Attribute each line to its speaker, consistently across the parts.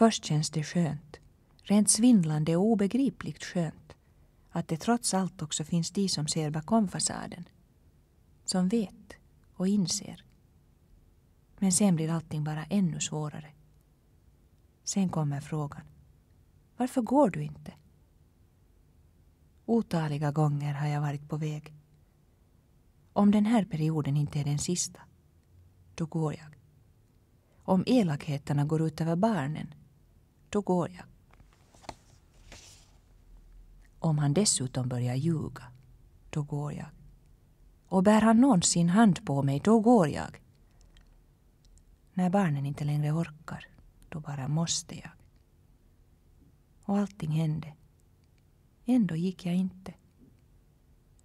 Speaker 1: Först känns det skönt, rent svindlande och obegripligt skönt, att det trots allt också finns de som ser bakom fasaden. Som vet och inser. Men sen blir allting bara ännu svårare. Sen kommer frågan. Varför går du inte? Otaliga gånger har jag varit på väg. Om den här perioden inte är den sista, då går jag. Om elakheterna går ut över barnen, då går jag. Om han dessutom börjar ljuga, då går jag. Och bär han någonsin hand på mig, då går jag. När barnen inte längre orkar, då bara måste jag. Och allting hände. Ändå gick jag inte.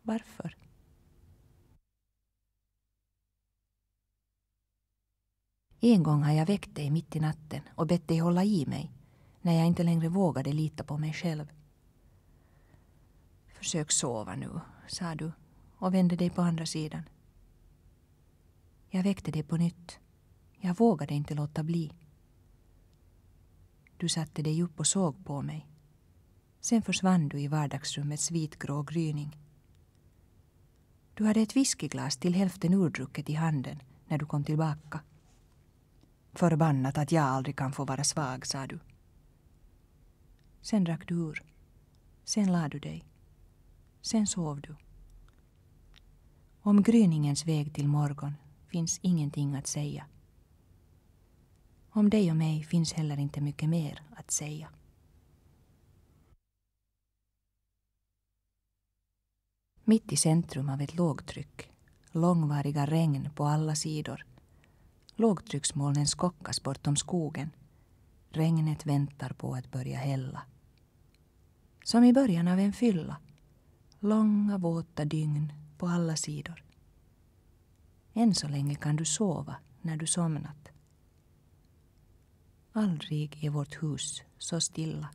Speaker 1: Varför? En gång har jag väckt dig mitt i natten och bett dig hålla i mig när jag inte längre vågade lita på mig själv. Försök sova nu, sa du och vände dig på andra sidan. Jag väckte dig på nytt. Jag vågade inte låta bli. Du satte dig upp och såg på mig. Sen försvann du i vardagsrummets vitgrå gryning. Du hade ett whiskyglas till hälften urdrucket i handen när du kom tillbaka. Förbannat att jag aldrig kan få vara svag, sa du. Sen drack du ur. Sen lade du dig. Sen sov du. Om gryningens väg till morgon finns ingenting att säga. Om dig och mig finns heller inte mycket mer att säga. Mitt i centrum av ett lågtryck, långvariga regn på alla sidor. Lågtrycksmolnen skockas bortom skogen. Regnet väntar på att börja hälla. Som i början av en fylla. Långa våta dygn på alla sidor. Än så länge kan du sova när du somnat. Aldrig är vårt hus så stilla.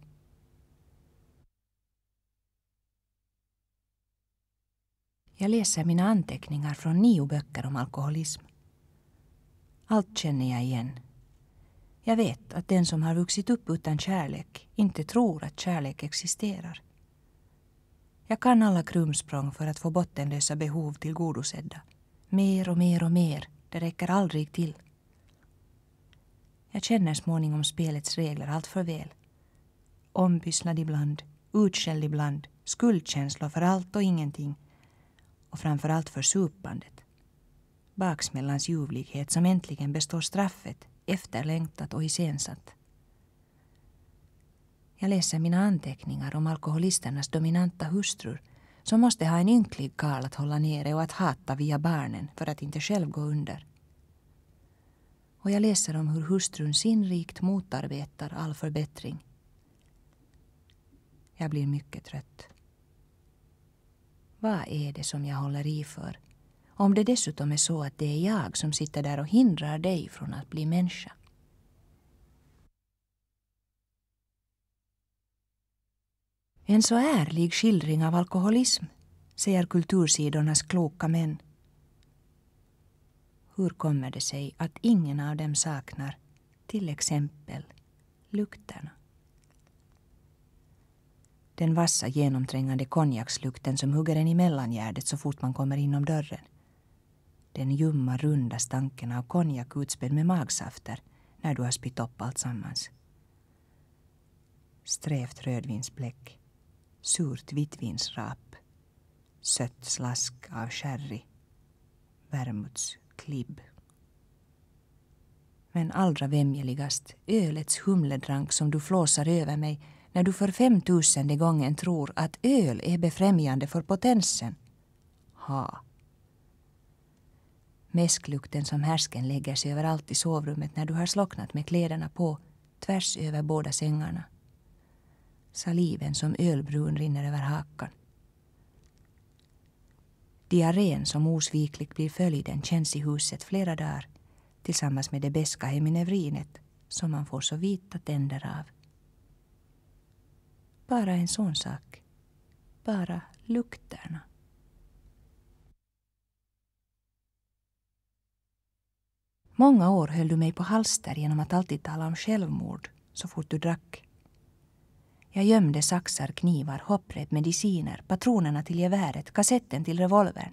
Speaker 1: Jag läser mina anteckningar från nio böcker om alkoholism. Allt känner jag igen. Jag vet att den som har vuxit upp utan kärlek inte tror att kärlek existerar. Jag kan alla krumsprång för att få bottenlösa behov tillgodosedda. Mer och mer och mer, det räcker aldrig till. Jag känner småningom spelets regler allt för väl. Ompysslad ibland, utskälld ibland, skuldkänslor för allt och ingenting och framför allt för supandet. Baksmällans ljuvlighet som äntligen består straffet efterlängtat och iscensatt. Jag läser mina anteckningar om alkoholisternas dominanta hustrur som måste ha en ynklig karl att hålla nere och att hata via barnen för att inte själv gå under. Och jag läser om hur hustrun sinrikt motarbetar all förbättring. Jag blir mycket trött. Vad är det som jag håller i för? Om det dessutom är så att det är jag som sitter där och hindrar dig från att bli människa. En så ärlig skildring av alkoholism, säger kultursidornas kloka män. Hur kommer det sig att ingen av dem saknar till exempel lukterna? Den vassa genomträngande konjakslukten som hugger en i mellangärdet så fort man kommer inom dörren. Den ljumma runda stanken av konjak utspädd med magsafter när du har spytt upp alltsammans. Strävt rödvinsbläck. Surt vitvinsrap. Sött slask av sherry. Vermutsklibb. Men allra vämjeligast ölets humledrank som du flåsar över mig när du för femtusende gången tror att öl är befrämjande för potensen. Ha! Mäsklukten som härsken lägger sig överallt i sovrummet när du har slocknat med kläderna på, tvärs över båda sängarna. Saliven som ölbrun rinner över hakan. Diarrén som osvikligt blir följden känns i huset flera dagar tillsammans med det beska heminevrinet som man får så vita tänder av. Bara en sån sak. Bara lukterna. Många år höll du mig på halster genom att alltid tala om självmord så fort du drack. Jag gömde saxar, knivar, hopprep, mediciner, patronerna till geväret, kassetten till revolvern.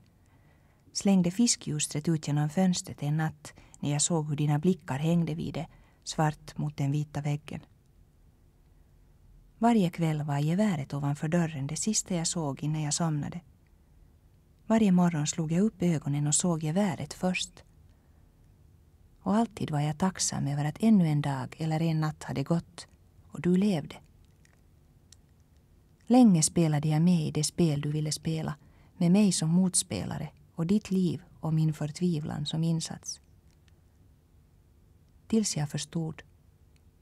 Speaker 1: Slängde fiskljustret ut genom fönstret en natt när jag såg hur dina blickar hängde vid det, svart mot den vita väggen. Varje kväll var geväret ovanför dörren det sista jag såg innan jag somnade. Varje morgon slog jag upp ögonen och såg geväret först och alltid var jag tacksam över att ännu en dag eller en natt hade gått och du levde. Länge spelade jag med i det spel du ville spela med mig som motspelare och ditt liv och min förtvivlan som insats. Tills jag förstod.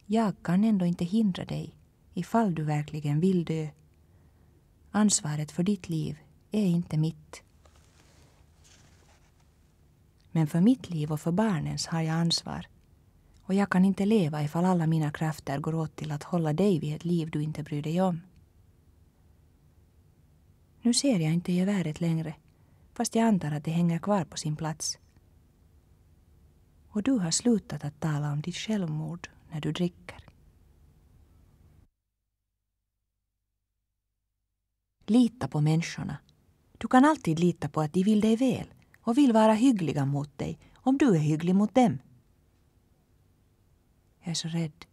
Speaker 1: Jag kan ändå inte hindra dig ifall du verkligen vill dö. Ansvaret för ditt liv är inte mitt. Men för mitt liv och för barnens har jag ansvar. Och jag kan inte leva ifall alla mina krafter går åt till att hålla dig vid ett liv du inte bryr dig om. Nu ser jag inte geväret längre, fast jag antar att det hänger kvar på sin plats. Och du har slutat att tala om ditt självmord när du dricker. Lita på människorna. Du kan alltid lita på att de vill dig väl och vill vara hyggliga mot dig om du är hygglig mot dem. Jag är så rädd.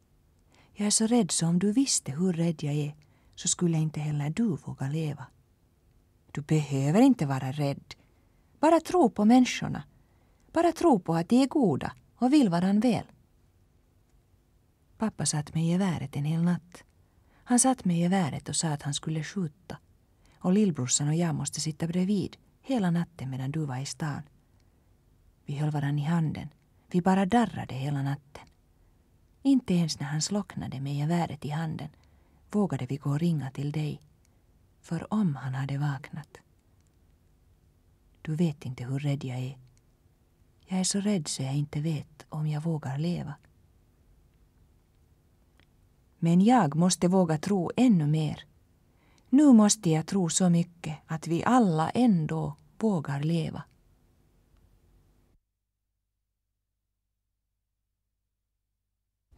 Speaker 1: Jag är så rädd så om du visste hur rädd jag är så skulle inte heller du våga leva. Du behöver inte vara rädd. Bara tro på människorna. Bara tro på att de är goda och vill varann väl. Pappa satt med geväret en hel natt. Han satt med geväret och sa att han skulle skjuta. Och lillbrorsan och jag måste sitta bredvid hela natten medan du var i stan. Vi höll varann i handen. Vi bara darrade hela natten. Inte ens när han slocknade med geväret i handen vågade vi gå och ringa till dig. För om han hade vaknat. Du vet inte hur rädd jag är. Jag är så rädd så jag inte vet om jag vågar leva. Men jag måste våga tro ännu mer. Nu måste jag tro så mycket att vi alla ändå vågar leva.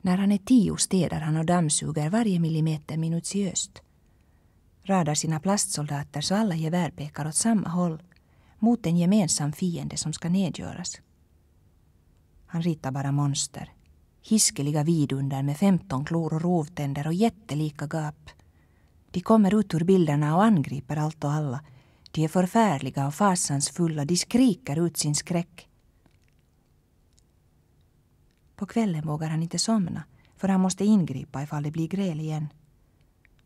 Speaker 1: När han är tio städar han och dammsuger varje millimeter minutiöst. Radar sina plastsoldater så alla gevär pekar åt samma håll mot en gemensam fiende som ska nedgöras. Han ritar bara monster. Hiskeliga vidunder med 15 klor och rovtänder och jättelika gap de kommer ut ur bilderna och angriper allt och alla. De är förfärliga och fasansfulla. De skriker ut sin skräck. På kvällen vågar han inte somna för han måste ingripa ifall det blir gräl igen.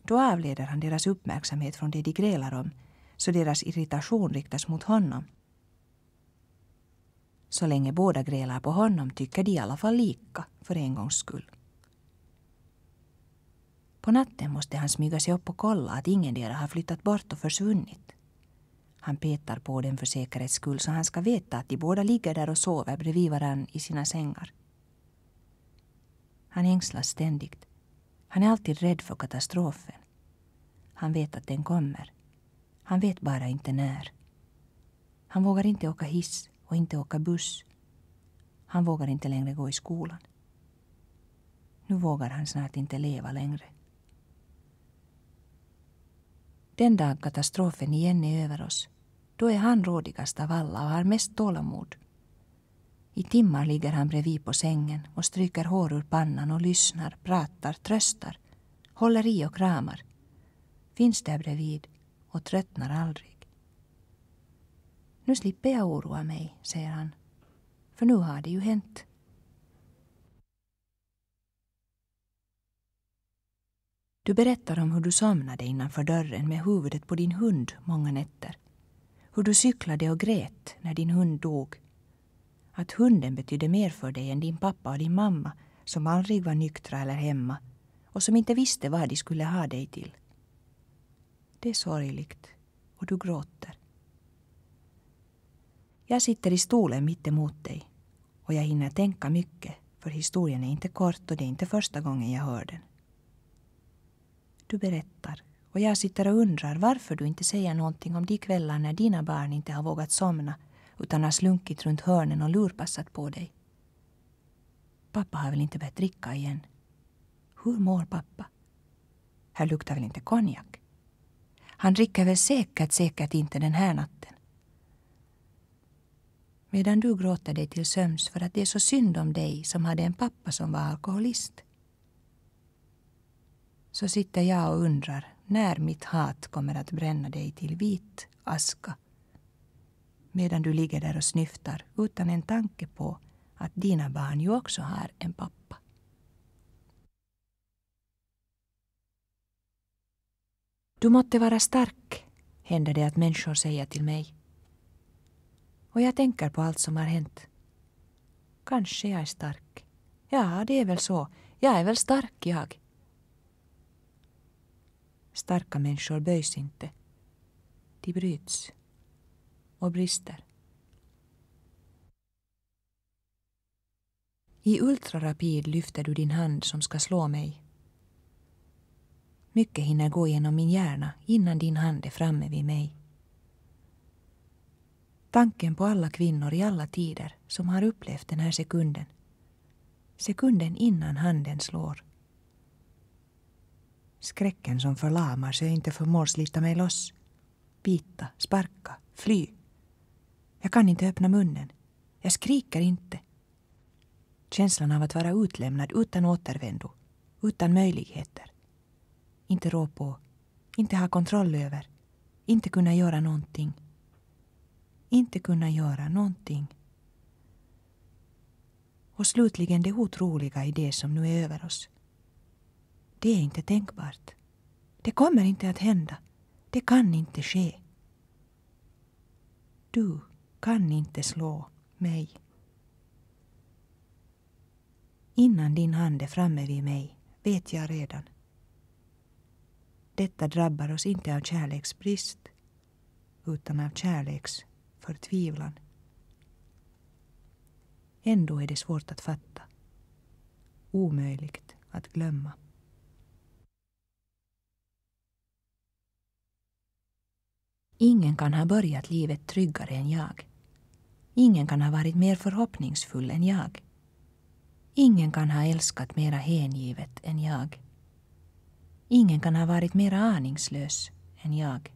Speaker 1: Då avleder han deras uppmärksamhet från det de grälar om så deras irritation riktas mot honom. Så länge båda grälar på honom tycker de i alla fall lika, för en gångs skull. På natten måste han smyga sig upp och kolla att ingendera har flyttat bort och försvunnit. Han petar på den för säkerhets skull så han ska veta att de båda ligger där och sover bredvid varann i sina sängar. Han ängslas ständigt. Han är alltid rädd för katastrofen. Han vet att den kommer. Han vet bara inte när. Han vågar inte åka hiss och inte åka buss. Han vågar inte längre gå i skolan. Nu vågar han snart inte leva längre. Den dag katastrofen igen är över oss, då är han rådigast av alla och har mest tålamod. I timmar ligger han bredvid på sängen och stryker hår ur pannan och lyssnar, pratar, tröstar, håller i och kramar. Finns där bredvid och tröttnar aldrig. Nu slipper jag oroa mig, säger han. För nu har det ju hänt. Du berättar om hur du somnade innanför dörren med huvudet på din hund många nätter. Hur du cyklade och grät när din hund dog. Att hunden betydde mer för dig än din pappa och din mamma som aldrig var nyktra eller hemma och som inte visste vad de skulle ha dig till. Det är sorgligt och du gråter. Jag sitter i stolen mitt emot dig och jag hinner tänka mycket för historien är inte kort och det är inte första gången jag hör den. Du berättar och jag sitter och undrar varför du inte säger någonting om de kvällar när dina barn inte har vågat somna utan har slunkit runt hörnen och lurpassat på dig. Pappa har väl inte börjat dricka igen? Hur mår pappa? Här luktar väl inte konjak? Han dricker väl säkert, säkert inte den här natten. Medan du gråter dig till sömns för att det är så synd om dig som hade en pappa som var alkoholist så sitter jag och undrar när mitt hat kommer att bränna dig till vit aska. Medan du ligger där och snyftar utan en tanke på att dina barn ju också har en pappa. Du måste vara stark, händer det att människor säger till mig. Och jag tänker på allt som har hänt. Kanske jag är stark. Ja, det är väl så. Jag är väl stark, jag. Starka människor böjs inte. De bryts och brister. I ultrarapid lyfter du din hand som ska slå mig. Mycket hinner gå genom min hjärna innan din hand är framme vid mig. Tanken på alla kvinnor i alla tider som har upplevt den här sekunden. Sekunden innan handen slår. Skräcken som förlamar så jag inte förmår slita mig loss. Bita, sparka, fly. Jag kan inte öppna munnen. Jag skriker inte. Känslan av att vara utlämnad utan återvändo, utan möjligheter. Inte rå på, inte ha kontroll över, inte kunna göra någonting. Inte kunna göra någonting. Och slutligen det otroliga i det som nu är över oss. Det är inte tänkbart. Det kommer inte att hända. Det kan inte ske. Du kan inte slå mig. Innan din hand är framme vid mig vet jag redan. Detta drabbar oss inte av kärleksbrist utan av kärleksförtvivlan. Ändå är det svårt att fatta. Omöjligt att glömma. Ingen kan ha börjat livet tryggare än jag. Ingen kan ha varit mer förhoppningsfull än jag. Ingen kan ha älskat mera hängivet än jag. Ingen kan ha varit mera aningslös än jag.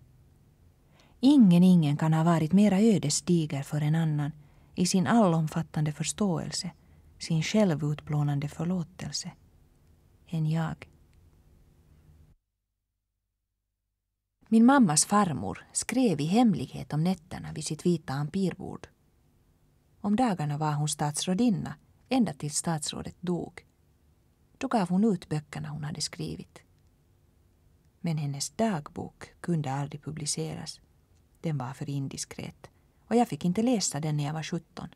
Speaker 1: Ingen, ingen kan ha varit mera ödesdiger för en annan i sin allomfattande förståelse, sin självutplånande förlåtelse, än jag. Min mammas farmor skrev i hemlighet om nätterna vid sitt vita empirbord. Om dagarna var hon statsrådinna ända tills statsrådet dog. Då gav hon ut böckerna hon hade skrivit. Men hennes dagbok kunde aldrig publiceras. Den var för indiskret och jag fick inte läsa den när jag var 17.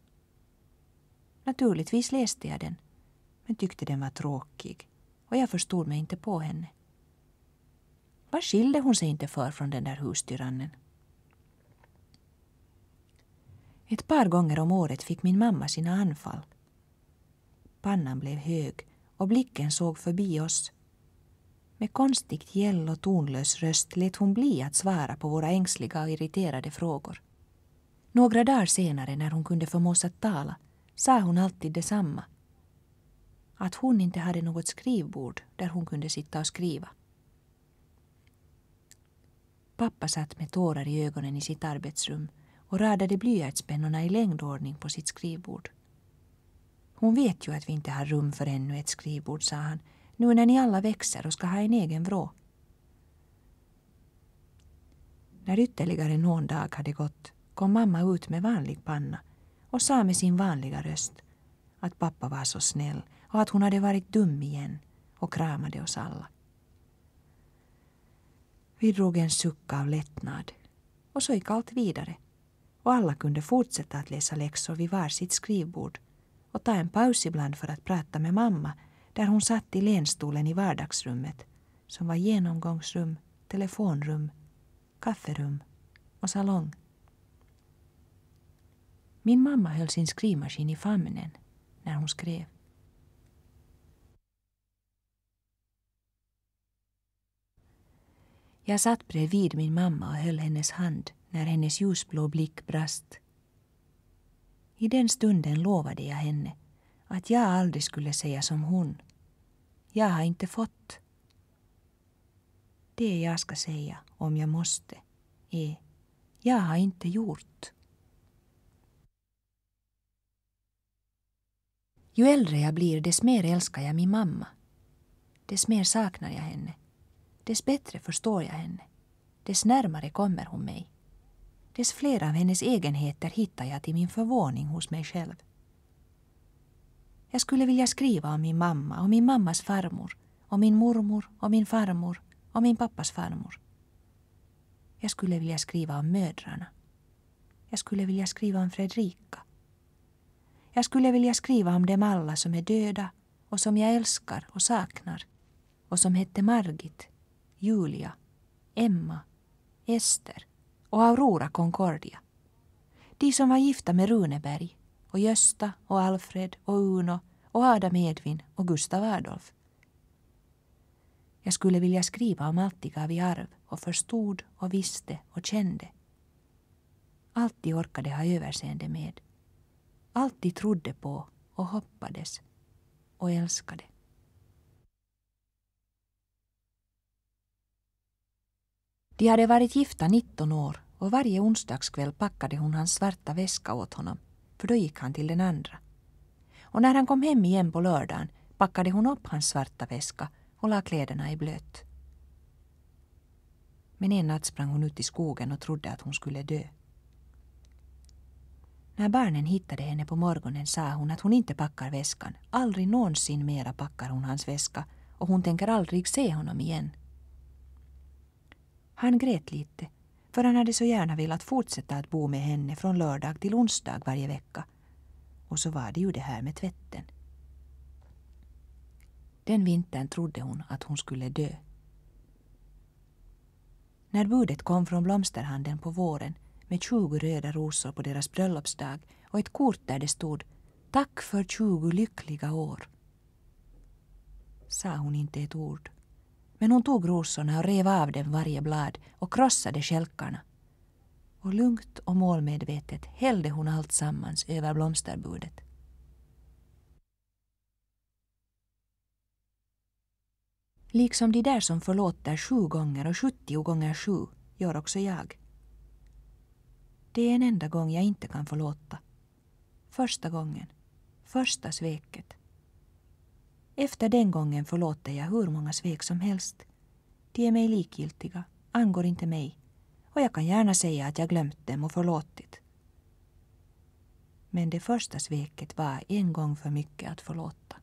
Speaker 1: Naturligtvis läste jag den, men tyckte den var tråkig och jag förstod mig inte på henne. Vad skilde hon sig inte för från den där hustyrannen? Ett par gånger om året fick min mamma sina anfall. Pannan blev hög och blicken såg förbi oss. Med konstigt gäll och tonlös röst lät hon bli att svara på våra ängsliga och irriterade frågor. Några dagar senare när hon kunde förmås att tala sa hon alltid detsamma. Att hon inte hade något skrivbord där hon kunde sitta och skriva. Pappa satt med tårar i ögonen i sitt arbetsrum och radade blyertspennorna i längdordning på sitt skrivbord. Hon vet ju att vi inte har rum för ännu ett skrivbord, sa han, nu när ni alla växer och ska ha en egen vrå. När ytterligare någon dag hade gått kom mamma ut med vanlig panna och sa med sin vanliga röst att pappa var så snäll och att hon hade varit dum igen och kramade oss alla. Vi drog en suck av lättnad och så gick allt vidare och alla kunde fortsätta att läsa läxor vid var sitt skrivbord och ta en paus ibland för att prata med mamma där hon satt i lenstolen i vardagsrummet som var genomgångsrum, telefonrum, kafferum och salong. Min mamma höll sin skrivmaskin i famnen när hon skrev. Jag satt bredvid min mamma och höll hennes hand när hennes ljusblå blick brast. I den stunden lovade jag henne att jag aldrig skulle säga som hon. Jag har inte fått. Det jag ska säga, om jag måste, är jag har inte gjort. Ju äldre jag blir, desto mer älskar jag min mamma. Dess mer saknar jag henne. Dess bättre förstår jag henne. Dess närmare kommer hon mig. Dess flera av hennes egenheter hittar jag till min förvåning hos mig själv. Jag skulle vilja skriva om min mamma och min mammas farmor, om min mormor och min farmor och min pappas farmor. Jag skulle vilja skriva om mödrarna. Jag skulle vilja skriva om Fredrika. Jag skulle vilja skriva om dem alla som är döda och som jag älskar och saknar och som hette Margit Julia, Emma, Ester och Aurora Concordia. De som var gifta med Runeberg och Gösta och Alfred och Uno och Adam Edvin och Gustav Adolf. Jag skulle vilja skriva om allt de gav i arv och förstod och visste och kände. Allt de orkade ha överseende med. Allt de trodde på och hoppades och älskade. De hade varit gifta 19 år och varje onsdagskväll packade hon hans svarta väska åt honom, för då gick han till den andra. Och när han kom hem igen på lördagen packade hon upp hans svarta väska och la kläderna i blöt. Men en natt sprang hon ut i skogen och trodde att hon skulle dö. När barnen hittade henne på morgonen sa hon att hon inte packar väskan. Aldrig någonsin mera packar hon hans väska och hon tänker aldrig se honom igen. Han grät lite, för han hade så gärna velat fortsätta att bo med henne från lördag till onsdag varje vecka. Och så var det ju det här med tvätten. Den vintern trodde hon att hon skulle dö. När budet kom från blomsterhandeln på våren med 20 röda rosor på deras bröllopsdag och ett kort där det stod ”Tack för 20 lyckliga år” sa hon inte ett ord. Men hon tog rosorna och rev av dem varje blad och krossade skälkarna. Och lugnt och målmedvetet hällde hon allt sammans över blomsterbudet. Liksom de där som förlåter sju gånger och sjuttio gånger sju gör också jag. Det är en enda gång jag inte kan förlåta. Första gången. Första sveket. Efter den gången förlåter jag hur många svek som helst. De är mig likgiltiga, angår inte mig och jag kan gärna säga att jag glömt dem och förlåtit. Men det första sveket var en gång för mycket att förlåta.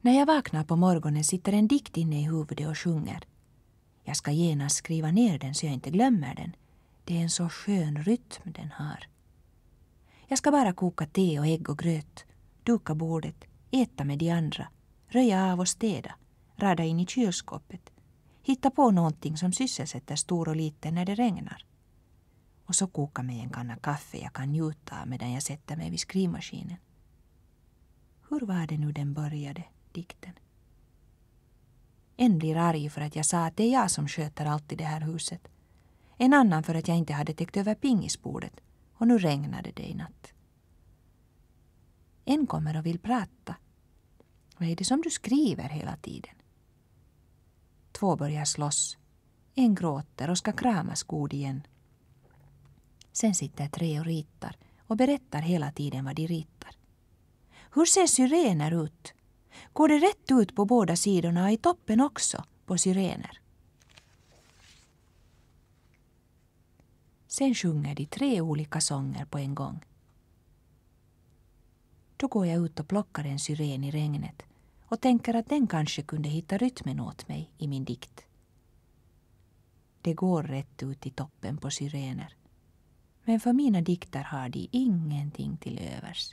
Speaker 1: När jag vaknar på morgonen sitter en dikt inne i huvudet och sjunger. Jag ska genast skriva ner den så jag inte glömmer den. Det är en så skön rytm den har. Jag ska bara koka te och ägg och gröt, duka bordet, äta med de andra, röja av och städa, rada in i kylskåpet, hitta på någonting som sysselsätter stor och liten när det regnar. Och så koka mig en kanna kaffe jag kan njuta av medan jag sätter mig vid skrivmaskinen. Hur var det nu den började, dikten? En blir arg för att jag sa att det är jag som sköter allt i det här huset. En annan för att jag inte hade täckt över pingisbordet och nu regnade det i natt. En kommer och vill prata. Vad är det som du skriver hela tiden? Två börjar slåss. En gråter och ska kramas god igen. Sen sitter tre och ritar och berättar hela tiden vad de ritar. Hur ser syrener ut? Går det rätt ut på båda sidorna i toppen också på syrener? Sen sjunger de tre olika sånger på en gång. Då går jag ut och plockar en syren i regnet och tänker att den kanske kunde hitta rytmen åt mig i min dikt. Det går rätt ut i toppen på syrener. Men för mina dikter har de ingenting till övers.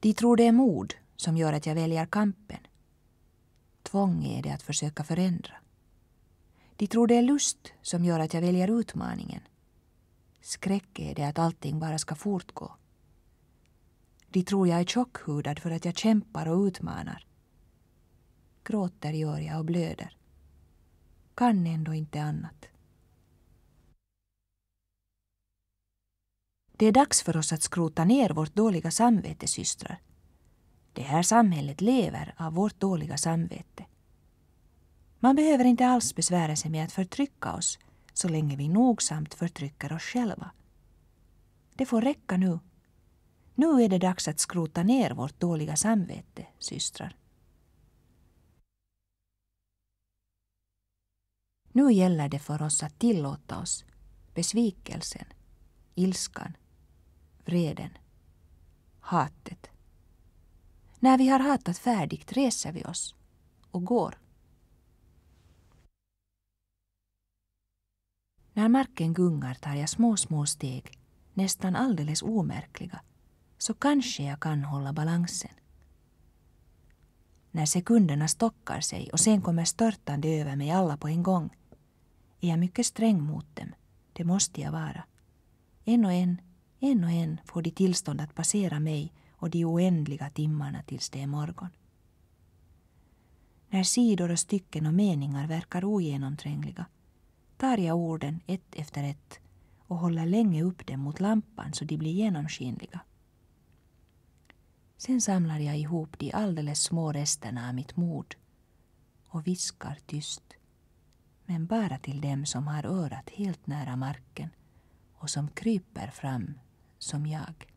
Speaker 1: De tror det är mod som gör att jag väljer kampen tvång är det att försöka förändra. De tror det är lust som gör att jag väljer utmaningen. Skräck är det att allting bara ska fortgå. De tror jag är tjockhudad för att jag kämpar och utmanar. Gråter gör jag och blöder. Kan ändå inte annat. Det är dags för oss att skrota ner vårt dåliga samvete, systrar. Det här samhället lever av vårt dåliga samvete. Man behöver inte alls besvära sig med att förtrycka oss så länge vi nogsamt förtrycker oss själva. Det får räcka nu. Nu är det dags att skrota ner vårt dåliga samvete, systrar. Nu gäller det för oss att tillåta oss besvikelsen, ilskan, vreden, hatet när vi har hatat färdigt reser vi oss och går. När marken gungar tar jag små, små steg, nästan alldeles omärkliga, så kanske jag kan hålla balansen. När sekunderna stockar sig och sen kommer störtande över mig alla på en gång, är jag mycket sträng mot dem. Det måste jag vara. En och en, en och en får de tillstånd att passera mig och de oändliga timmarna tills det är morgon. När sidor och stycken och meningar verkar ogenomträngliga tar jag orden ett efter ett och håller länge upp dem mot lampan så de blir genomskinliga. Sen samlar jag ihop de alldeles små resterna av mitt mod och viskar tyst, men bara till dem som har örat helt nära marken och som kryper fram som jag.